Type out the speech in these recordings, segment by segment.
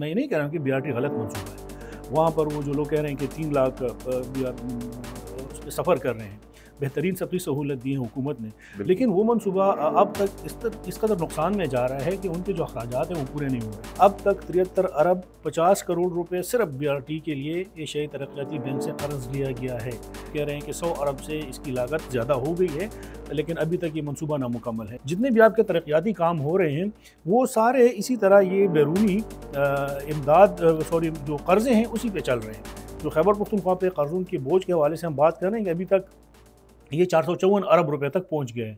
मैं ये नहीं कह रहा हूँ कि बीआरटी गलत मंसूबा है वहाँ पर वो जो लोग कह रहे हैं कि तीन लाख सफ़र कर रहे हैं बेहतरीन सफरी सहूलत दी है हुकूमत ने लेकिन वो मनसूबा अब तक इस तक इस कदर नुकसान में जा रहा है कि उनके जो अखराज हैं वो पूरे नहीं हो रहे अब तक तिहत्तर अरब पचास करोड़ रुपये सिर्फ बी आर टी के लिए एशियाई तरक्याती बैंक से कर्ज लिया गया है कह रहे हैं कि सौ अरब से इसकी लागत ज़्यादा हो गई है लेकिन अभी तक ये मनसूबा नामुकम्मल है जितने भी आपके तरक्याती काम हो रहे हैं वो सारे इसी तरह ये बैरूनी इमदाद सॉरी जो कर्ज़े हैं उसी पर चल रहे हैं जो खैबर पख्तनख्वा पे कर्जों के बोझ के हवाले से हम बात कर रहे हैं कि अभी तक ये चार अरब रुपए तक पहुंच गए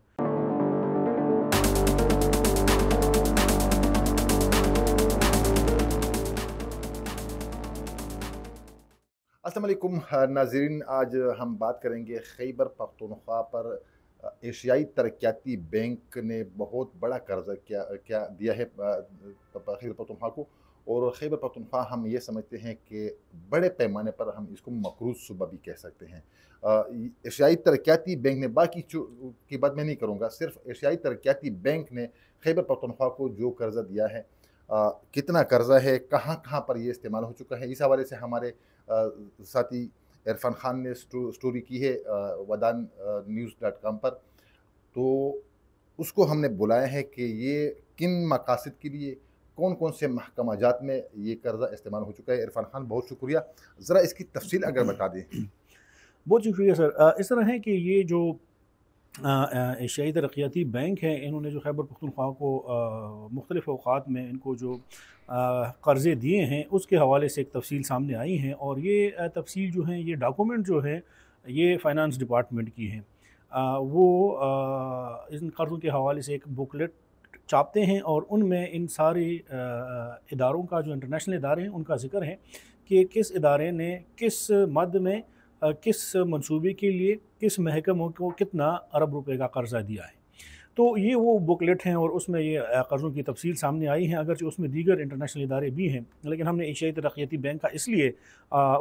असलम नाजरीन आज हम बात करेंगे खैबर पख्तनख्वा पर एशियाई तरक्याती बैंक ने बहुत बड़ा कर्जा क्या क्या दिया है खैबर पख्तनख्वा को और खैबर पख्तनख्वा हम ये समझते हैं कि बड़े पैमाने पर हम इसको मकरूज सूबा भी कह सकते हैं एशियाई तरक्याती बैंक ने बाकी की बात मैं नहीं करूँगा सिर्फ एशियाई तरक्याती बैंक ने खैबर पख्तनख्वा को जो कर्ज़ा दिया है आ, कितना कर्ज़ा है कहाँ कहाँ पर ये इस्तेमाल हो चुका है इस हवाले से हमारे आ, साथी इरफान खान ने स्टो, स्टोरी की है आ, वदान न्यूज़ डॉट कॉम पर तो उसको हमने बुलाया है कि ये किन मकासद के लिए कौन कौन से महकमा जात में ये कर्जा इस्तेमाल हो चुका है इरफान खान बहुत शुक्रिया ज़रा इसकी तफसील अगर बता दें बहुत शुक्रिया सर इस तरह है कि ये जो एशियाई तरक्याती बैंक हैं इन्होंने जो खैबर पख्तनख्वा को मुख्तलिफ़ अवकात में इनको जो कर्ज़े दिए हैं उसके हवाले से एक तफसील सामने आई हैं और ये तफसील जो है ये डॉक्यूमेंट जो हैं ये फाइनेंस डिपार्टमेंट की हैं वो इन कर्ज़ों के हवाले से एक बुकलेट चापते हैं और उनमें इन सारे इदारों का जो इंटरनेशनल इदारे हैं उनका जिक्र है कि किस इदारे ने किस मद में किस मंसूबे के लिए किस महकमों को कितना अरब रुपए का कर्ज़ा दिया है तो ये वो बुकलेट हैं और उसमें ये कर्ज़ों की तफसील सामने आई है अगरचे उसमें दीगर इंटरनेशनल इदारे भी हैं लेकिन हमने एशियाई तरक्याती बैंक का इसलिए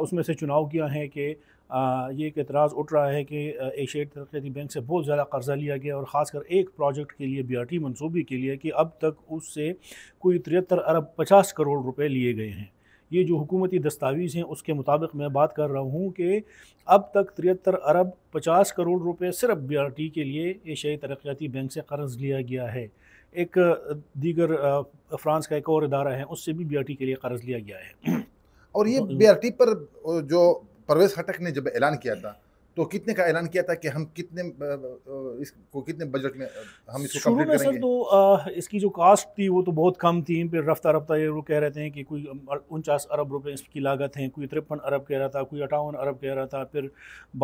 उसमें से चुनाव किया है कि ये एक एतराज़ उठ रहा है कि एशियाई तरक्याती बैंक से बहुत ज़्यादा कर्ज़ा लिया गया और ख़ासकर एक प्रोजेक्ट के लिए बी आर टी मनसूबे के लिए कि अब तक उससे कोई तिहत्तर अरब पचास करोड़ रुपए लिए गए हैं ये जो हुकूमती दस्तावेज़ हैं उसके मुताबिक मैं बात कर रहा हूँ कि अब तक तिहत्तर अरब पचास करोड़ रुपये सिर्फ बी आर टी के लिए एशियाई तरक्याती बैंक से कर्ज़ लिया गया है एक दीगर फ्रांस का एक और इदारा है उससे भी बी आर टी के लिए कर्ज़ लिया गया है और ये बी आर टी पर जो परवेज खटक ने जब ऐलान किया था तो कितने का ऐलान किया था कि हम कितने इसको कितने बजट में हम इसको शुरू में सर तो आ, इसकी जो कास्ट थी वो तो बहुत कम थी फिर रफ्ता रफ्ता ये लोग कह रहे थे कि कोई उनचास अरब रुपए इसकी लागत है कोई तिरपन अरब कह रहा था कोई अठावन अरब कह रहा था फिर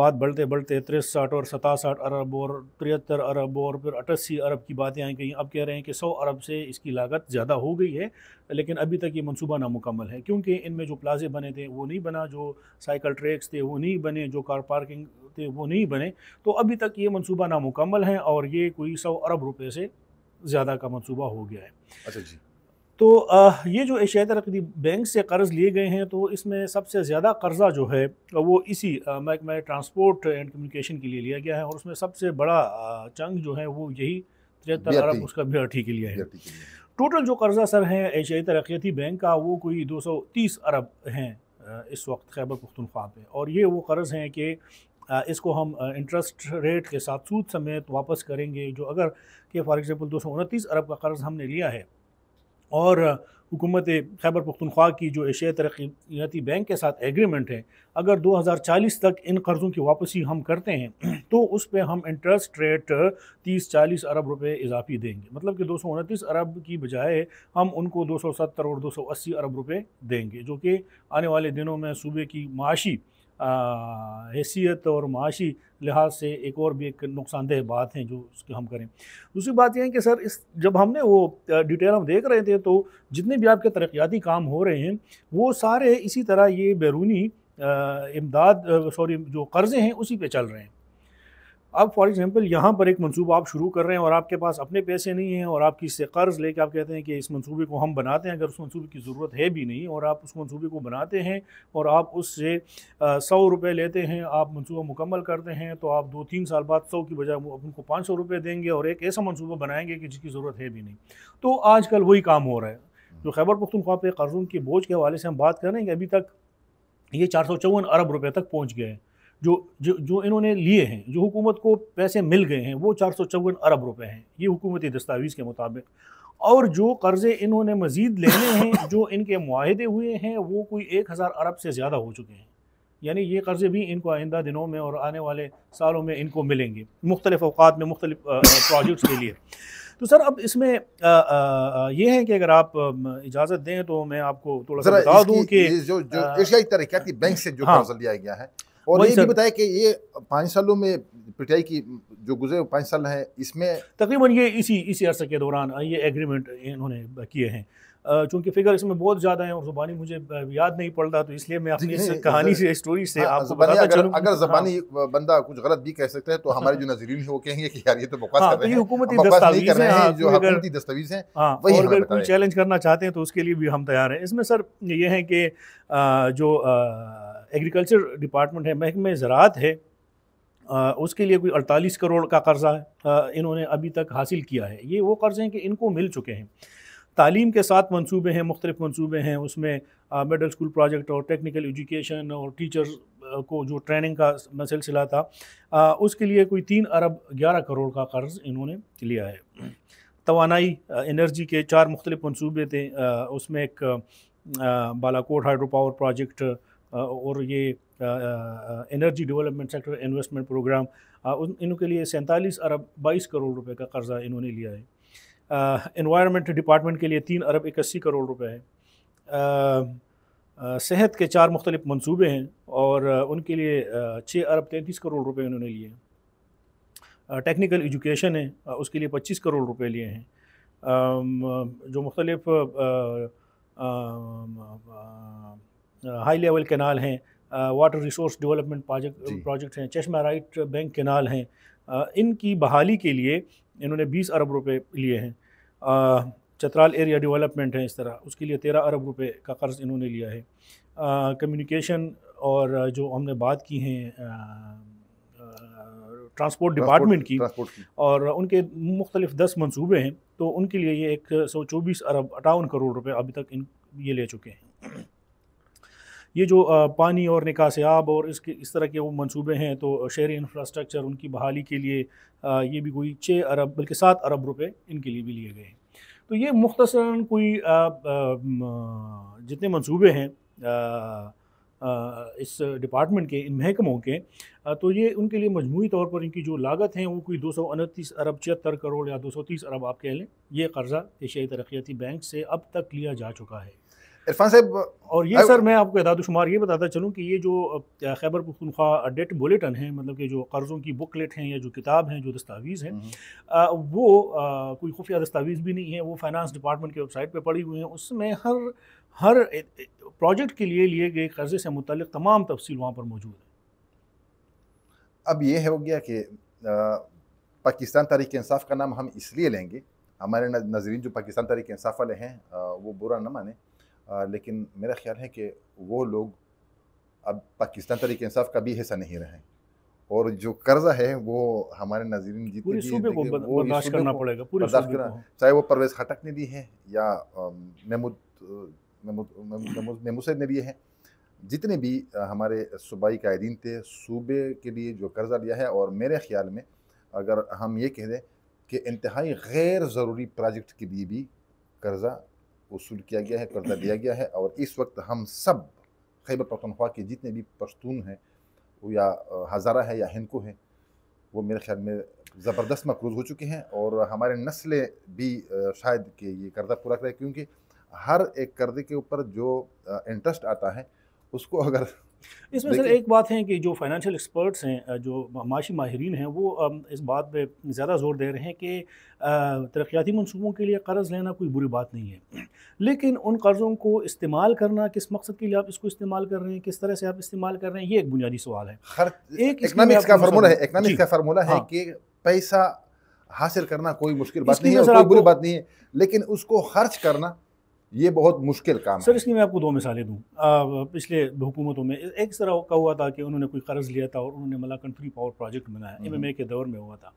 बात बढ़ते बढ़ते तिरसठ और सतासठ अरब और तिहत्तर अरब और फिर अट्ठासी अरब की बातें आई गई अब कह रहे हैं कि सौ अरब से इसकी लागत ज़्यादा हो गई है लेकिन अभी तक ये मनसूबा नामुकम्मल है क्योंकि इनमें जो प्लाजे बने थे वो नहीं बना जो साइकिल ट्रैक्स थे वो नहीं बने जो कार पार्किंग सकते वो नहीं बने तो अभी तक ये मनसूबा नामुकम्मल है और ये कोई सौ अरब रुपये से ज़्यादा का मनसूबा हो गया है अच्छा जी तो ये जो एशियाई तरक्की बैंक से कर्ज़ लिए गए हैं तो इसमें सबसे ज़्यादा कर्ज़ा जो है वो इसी महकमा ट्रांसपोर्ट एंड कम्युनिकेशन के लिए लिया गया है और उसमें सबसे बड़ा चंग जो है वो यही तिहत्तर अरब उसका बीआरटी के लिए है टोटल जो कर्ज़ा सर है एशियाई तरक्याती बैंक का वो कोई 230 अरब हैं इस वक्त खैबर पुख्तनख्वा पे और ये वो कर्ज़ हैं कि इसको हम इंटरेस्ट रेट के साथ सूद समेत वापस करेंगे जो अगर कि फॉर एग्ज़ाम्पल दो अरब का कर्ज़ हमने लिया है और हुकूमत खैबर पख्तनख्वा की जो एशिया तरक्याती बैंक के साथ एग्रीमेंट है अगर 2040 तक इन कर्ज़ों की वापसी हम करते हैं तो उस पर हम इंटरेस्ट रेट 30-40 अरब रुपए इजाफी देंगे मतलब कि दो अरब की बजाय हम उनको 270 और 280 अरब रुपए देंगे जो कि आने वाले दिनों में सूबे की माशी हैसियत और माशी लिहाज से एक और भी एक नुकसानदेह बात है जो उसकी हम करें दूसरी बात यह है कि सर इस जब हमने वो डिटेल हम देख रहे थे तो जितने भी आपके तरक्याती काम हो रहे हैं वो सारे इसी तरह ये बैरूनी इमदाद सॉरी जो कर्ज़े हैं उसी पे चल रहे हैं अब फॉर एग्जांपल यहाँ पर एक मंसूबा आप शुरू कर रहे हैं और आपके पास अपने पैसे नहीं हैं और आप किस से कर्ज़ लेके आप कहते हैं कि इस मंसूबे को हम बनाते हैं अगर उस मंसूबे की ज़रूरत है भी नहीं और आप उस मंसूबे को बनाते हैं और आप उससे सौ रुपये लेते हैं आप मंसूबा मुकम्मल करते हैं तो आप दो तीन साल बाद सौ की बजाय उनको पाँच सौ रुपये देंगे और एक ऐसा मनसूबा बनाएंगे कि जिसकी ज़रूरत है भी नहीं तो कल वही काम हो रहा है जो खैबर पख्तनख्वा पे कर्ज़ों के बोझ के हवाले से हम बात कर रहे हैं कि अभी तक ये चार सौ चौवन अरब रुपये तक पहुँच गए हैं जो जो जो इन्होंने लिए हैं जो हुकूमत को पैसे मिल गए हैं वो चार सौ चौवन अरब रुपए हैं ये हुकूमती दस्तावेज़ के मुताबिक और जो कर्ज़े इन्होंने मज़ीद लेने हैं जो इनके माहदे हुए हैं वो कोई एक हज़ार अरब से ज़्यादा हो चुके हैं यानी ये कर्ज़े भी इनको आइंदा दिनों में और आने वाले सालों में इनको मिलेंगे मुख्तलिफ़ अवकात में मुख्तलिफ प्रोजेक्ट्स के लिए तो सर अब इसमें यह ये है कि अगर आप इजाज़त दें तो मैं आपको थोड़ा सा बता दूँ कि जो, जो, जो, बैंक से जो हाँ। कर्ज़ लिया गया है और ये भी बताया कि ये पाँच सालों में पिटाई की जो गुजरे पाँच साल हैं इसमें तकरीबन ये इसी इसी अरसे के दौरान ये एग्रीमेंट इन्होंने किए हैं चूंकि फिगर इसमें बहुत ज़्यादा है और ज़ुबानी मुझे याद नहीं पड़ रहा तो इसलिए मैं अपनी इस कहानी से स्टोरी से हाँ, आपको बताता अगर, अगर ज़बानी हाँ, बंदा कुछ गलत भी कह सकता है तो हमारे हाँ। जो नज़रीन है वो कहेंगे कि यार ये तो बकवास हाँ, कर तो रहे हैं हुकूमती दस्तावेज हैं हाँ, जो तो दस्तावेज हैं हाँ, वही अगर कोई चैलेंज करना चाहते हैं तो उसके लिए भी हम तैयार हैं इसमें सर ये है कि जो एग्रीकल्चर डिपार्टमेंट है महकमे ज़रात है आ, उसके लिए कोई अड़तालीस करोड़ का कर्ज़ा इन्होंने अभी तक हासिल किया है ये वो कर्ज़े हैं कि इनको मिल चुके हैं तालीम के साथ मनसूबे हैं मुख्तलिफ मनसूबे हैं उसमें मिडल स्कूल प्रोजेक्ट और टेक्निकल एजुकेशन और टीचर्स को जो ट्रेनिंग का सिलसिला था आ, उसके लिए कोई तीन अरब ग्यारह करोड़ का कर्ज़ इन्होंने लिया है तोानाई एनर्जी के चार मुख्तलिफ मनसूबे थे आ, उसमें एक बालाकोट हाइड्रो पावर प्रोजेक्ट और ये energy development sector investment program इनके लिए सैंतालीस अरब बाईस करोड़ रुपए का कर्ज़ा इन्होंने लिया है इन्वायरमेंट डिपार्टमेंट के लिए तीन अरब इक्यासी करोड़ रुपए है सेहत के चार मुख्तलिफ मनसूबे हैं और उनके लिए छः अरब तैंतीस करोड़ रुपए इन्होंने लिए हैं टेक्निकल एजुकेशन है उसके लिए पच्चीस करोड़ रुपए लिए हैं जो मुख्तलिफ हाई लेवल कैनाल हैं water resource development project project हैं चश्मा राइट बैंक कैनाल हैं इनकी बहाली के लिए इन्होंने 20 अरब रुपए लिए हैं चतराल एरिया डेवलपमेंट है इस तरह उसके लिए तेरह अरब रुपए का कर्ज़ इन्होंने लिया है कम्युनिकेशन और जो हमने बात की हैं ट्रांसपोर्ट डिपार्टमेंट की, की और उनके मुख्तलिफ दस मनसूबे हैं तो उनके लिए ये एक सौ चौबीस अरब अठावन करोड़ रुपए अभी तक इन ये ले चुके हैं ये जो पानी और निकास आब और इसके इस तरह के वो मंसूबे हैं तो शहरी इंफ्रास्ट्रक्चर उनकी बहाली के लिए ये भी कोई छः अरब बल्कि सात अरब रुपए इनके लिए भी लिए गए हैं तो ये मुख्तसरा कोई जितने मंसूबे हैं इस डिपार्टमेंट के इन महकमों के तो ये उनके लिए मजमू तौर पर इनकी जो लागत हैं वो कोई दो सौ उनतीस अरब छिहत्तर करोड़ या दो सौ तीस अरब आप कह लें ये कर्ज़ा एशियाई तरक्याती बैंक से अब तक लिया जा चुका है इरफान साहब और ये सर मैं आपको हिदायत शुमार ये बताता चलूँ कि ये जो खैबर पख्तनख्वा डेट बुलेटिन है मतलब कि जो कर्ज़ों की बुकलेट हैं या जो किताब हैं जो दस्तावीज़ हैं हम्म। वो आ, कोई खुफिया दस्तावीज़ भी नहीं है वो फाइनेंस डिपार्टमेंट की वेबसाइट पर पड़ी हुई हैं उसमें हर हर प्रोजेक्ट के लिए लिए गए कर्ज़े से मुतल तमाम तफसील वहाँ पर मौजूद है अब ये हो गया कि पाकिस्तान तारीख इंसाफ का नाम हम इसलिए लेंगे हमारे नजरिन जो पाकिस्तान तारीख इंसाफ वाले हैं वो बुरा ना माने आ, लेकिन मेरा ख्याल है कि वो लोग अब पाकिस्तान तरीके इंसाफ का भी हिस्सा नहीं रहे और जो कर्जा है वो हमारे नजरिन जी सूबे को बर्दाश्त करना पड़ेगा चाहे वो परवेज खटक ने दी है या महमूद महमूद ने दिए हैं जितने भी हमारे सूबाई कायदीन थे सूबे के लिए जो कर्जा लिया है और मेरे ख्याल में अगर हम ये कह दें कि इंतहाई गैर ज़रूरी प्रोजेक्ट के लिए भी कर्जा वसूल किया गया है कर्जा दिया गया है और इस वक्त हम सब खैबर पखनख्वा के जितने भी पश्तून हैं वो या हज़ारा है या हिंदू हैं वो मेरे ख्याल में ज़बरदस्त मकरूज हो चुके हैं और हमारे नस्लें भी शायद कि ये कर्जा पूरा करें क्योंकि हर एक कर्जे के ऊपर जो इंटरेस्ट आता है उसको अगर इसमें सर एक बात है कि जो फाइनेंशियल एक्सपर्ट्स हैं जो माशी माहरीन हैं वो इस बात पे ज़्यादा जोर दे रहे हैं कि तरक्याती मनसूबों के लिए कर्ज़ लेना कोई बुरी बात नहीं है लेकिन उन कर्ज़ों को इस्तेमाल करना किस मकसद के लिए आप इसको इस्तेमाल कर रहे हैं किस तरह से आप इस्तेमाल कर रहे हैं ये एक बुनियादी सवाल है हर एक इकनॉमिक्स का फार्मूला है हाँ। कि पैसा हासिल करना कोई मुश्किल बात नहीं है बुरी बात नहीं है लेकिन उसको खर्च करना ये बहुत मुश्किल काम सर इसलिए मैं आपको दो मिसालें दूँ पिछले हुकूमतों में एक तरह का हुआ था कि उन्होंने कोई कर्ज लिया था और उन्होंने मलाकन फ्री पावर प्रोजेक्ट बनाया हम्म। एम के दौर में हुआ था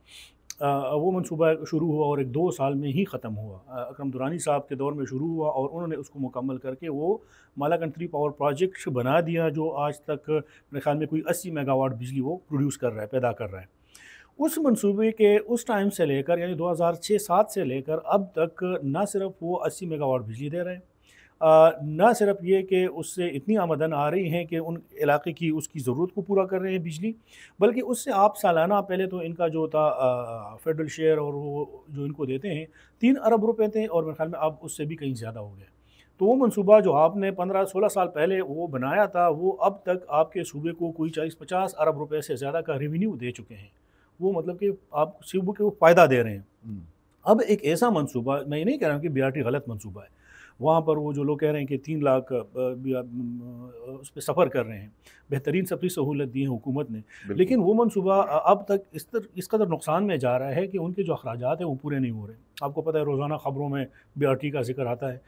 आ, वो मनसूबा शुरू हुआ और एक दो साल में ही ख़त्म हुआ अकरम दुरानी साहब के दौर में शुरू हुआ और उन्होंने उसको मुकम्मल करके वो माला कंट्री पावर प्रोजेक्ट बना दिया जो आज तक मेरे ख्याल में कोई अस्सी मेगावाट बिजली वो प्रोड्यूस कर रहा है पैदा कर रहा है उस मंसूबे के उस टाइम से लेकर यानी 2006-7 से लेकर अब तक ना सिर्फ वो 80 मेगावाट बिजली दे रहे हैं न सिर्फ ये कि उससे इतनी आमदन आ रही है कि उन इलाके की उसकी ज़रूरत को पूरा कर रहे हैं बिजली बल्कि उससे आप सालाना पहले तो इनका जो था फेडरल शेयर और वो जो इनको देते हैं तीन अरब रुपये थे और मेरे ख्याल में अब उससे भी कहीं ज़्यादा हो गया तो वो मनसूबा जो आपने पंद्रह सोलह साल पहले वो बनाया था वो अब तक आपके सूबे को कोई चालीस पचास अरब रुपये से ज़्यादा का रेवेन्यू दे चुके हैं वो मतलब कि आप शिव के वो फ़ायदा दे रहे हैं हम्म। अब एक ऐसा मनसूबा मैं ये नहीं कह रहा हूँ कि बी गलत मनसूबा है वहाँ पर वो जो लोग कह रहे हैं कि तीन लाख उस पर सफ़र कर रहे हैं बेहतरीन सफरी सहूलत दी है हुकूमत ने लेकिन वो मनसूबा अब तक इस तर इस कदर नुकसान में जा रहा है कि उनके जो अखराज हैं वो पूरे नहीं हो रहे आपको पता है रोज़ाना ख़बरों में बी का जिक्र आता है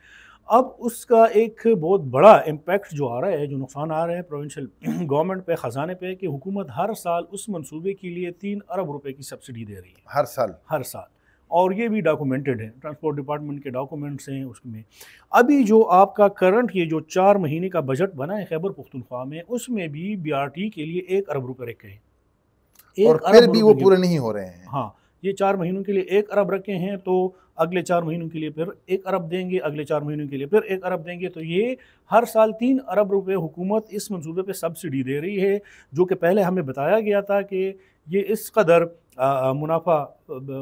अब उसका एक बहुत बड़ा इम्पैक्ट जो आ रहा है जो नुकसान आ रहा है प्रोविंशल गवर्नमेंट पे ख़जाने पे कि हुकूमत हर साल उस मंसूबे के लिए तीन अरब रुपए की सब्सिडी दे रही है हर साल हर साल और ये भी डॉक्यूमेंटेड है ट्रांसपोर्ट डिपार्टमेंट के डॉक्यूमेंट्स हैं उसमें अभी जो आपका करंट ये जो चार महीने का बजट बना है खैबर पुख्तनख्वा में उसमें भी टी के लिए एक अरब रुपये रखे हैं और फिर भी वो पूरे नहीं हो रहे हैं हाँ ये चार महीनों के लिए एक अरब रखे हैं तो अगले चार महीनों के लिए फिर एक अरब देंगे अगले चार महीनों के लिए फिर एक अरब देंगे तो ये हर साल तीन अरब रुपए हुकूमत इस मंसूबे पे सब्सिडी दे रही है जो कि पहले हमें बताया गया था कि ये इस कदर मुनाफा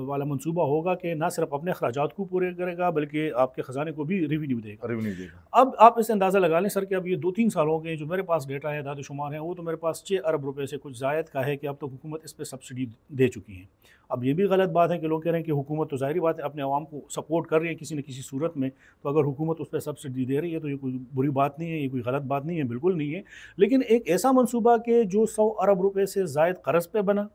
वाला मनसूबा होगा कि ना सिर्फ अपने अखराज को पूरे करेगा बल्कि आपके ख़जाने को भी रिवेन्यू देगा रिवेन्यू देगा अब आप इसे अंदाज़ा लगा लें सर कि अब ये दो तीन साल हो गए जो मेरे पास डेटा है दाद शुमार हैं वो तो मेरे पास छः अरब रुपये से कुछ जायद का है कि अब तो हुकूमत इस पर सब्सिडी दे चुकी है अब ये भी गलत बात है कि लोग कह रहे हैं कि हुकूमत तो ज़ाहरी बात है अपने आवाम को सपोर्ट कर रही है किसी न किसी सूरत में तो अगर हुकूमत उस पर सब्सिडी दे रही है तो ये कोई बुरी बात नहीं है ये कोई गलत बात नहीं है बिल्कुल नहीं है लेकिन एक ऐसा मनसूबा कि जो सौ अरब रुपये से जायद कर्ज पर बना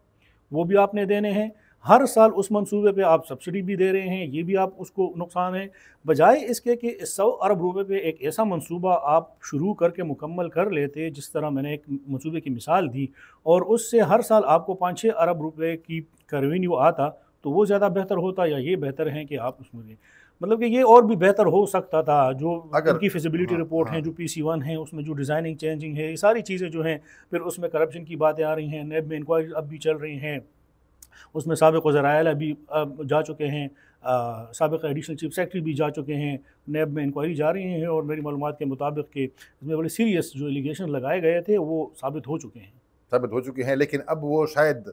वो भी आपने देने हैं हर साल उस मंसूबे पे आप सब्सिडी भी दे रहे हैं ये भी आप उसको नुकसान है बजाय इसके कि इस सौ अरब रुपए पे एक ऐसा मंसूबा आप शुरू करके मुकम्मल कर लेते जिस तरह मैंने एक मंसूबे की मिसाल दी और उससे हर साल आपको पाँच छः अरब रुपए की रेवेन्यू आता तो वो ज़्यादा बेहतर होता या ये बेहतर है कि आप उसमें मतलब कि ये और भी बेहतर हो सकता था जो अगर उनकी फिजिबिलिटी हाँ, रिपोर्ट हाँ, है जो पी सी वन है उसमें जो डिज़ाइनिंग चेंजिंग है ये सारी चीज़ें जो हैं फिर उसमें करप्शन की बातें आ रही हैं नैब में इंक्वायरी अब भी चल रही हैं उसमें सबक वजरायल अभी जा चुके हैं सबक एडिशनल चीफ सेक्रेटरी भी जा चुके हैं नैब में इंक्वायरी जा रही हैं और मेरी मालूम के मुताबिक के इसमें बड़े सीरियस जो एलिगेशन लगाए गए थे वो साबित हो चुके हैं साबित हो चुके हैं लेकिन अब वो शायद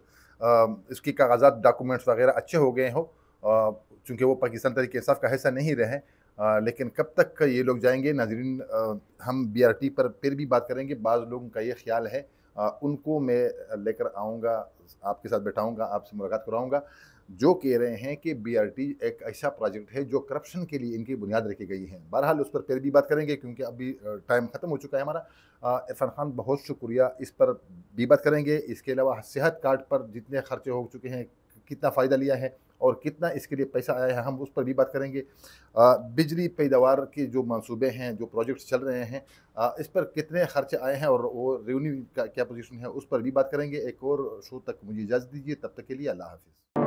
इसकी कागजात डॉक्यूमेंट्स वगैरह अच्छे हो गए हों चूँकि वो पाकिस्तान तरीके इंसाफ का हिस्सा नहीं रहे आ, लेकिन कब तक ये लोग जाएंगे नाजरीन हम बीआरटी पर फिर भी बात करेंगे बाज़ लोगों का ये ख्याल है आ, उनको मैं लेकर आऊँगा आपके साथ बैठाऊँगा आपसे मुलाकात कराऊँगा जो कह रहे हैं कि बीआरटी एक ऐसा प्रोजेक्ट है जो करप्शन के लिए इनकी बुनियाद रखी गई है बहरहाल उस पर फिर भी बात करेंगे क्योंकि अभी टाइम ख़त्म हो चुका है हमारा इरफान खान बहुत शुक्रिया इस पर भी बात करेंगे इसके अलावा सेहत कार्ड पर जितने खर्चे हो चुके हैं कितना फ़ायदा लिया है और कितना इसके लिए पैसा आया है हम उस पर भी बात करेंगे आ, बिजली पैदावार के जो मंसूबे हैं जो प्रोजेक्ट्स चल रहे हैं आ, इस पर कितने खर्चे आए हैं और वो रेवेन्यू का क्या पोजीशन है उस पर भी बात करेंगे एक और शो तक मुझे इजाज़त दीजिए तब तक के लिए अल्लाह हाफिज़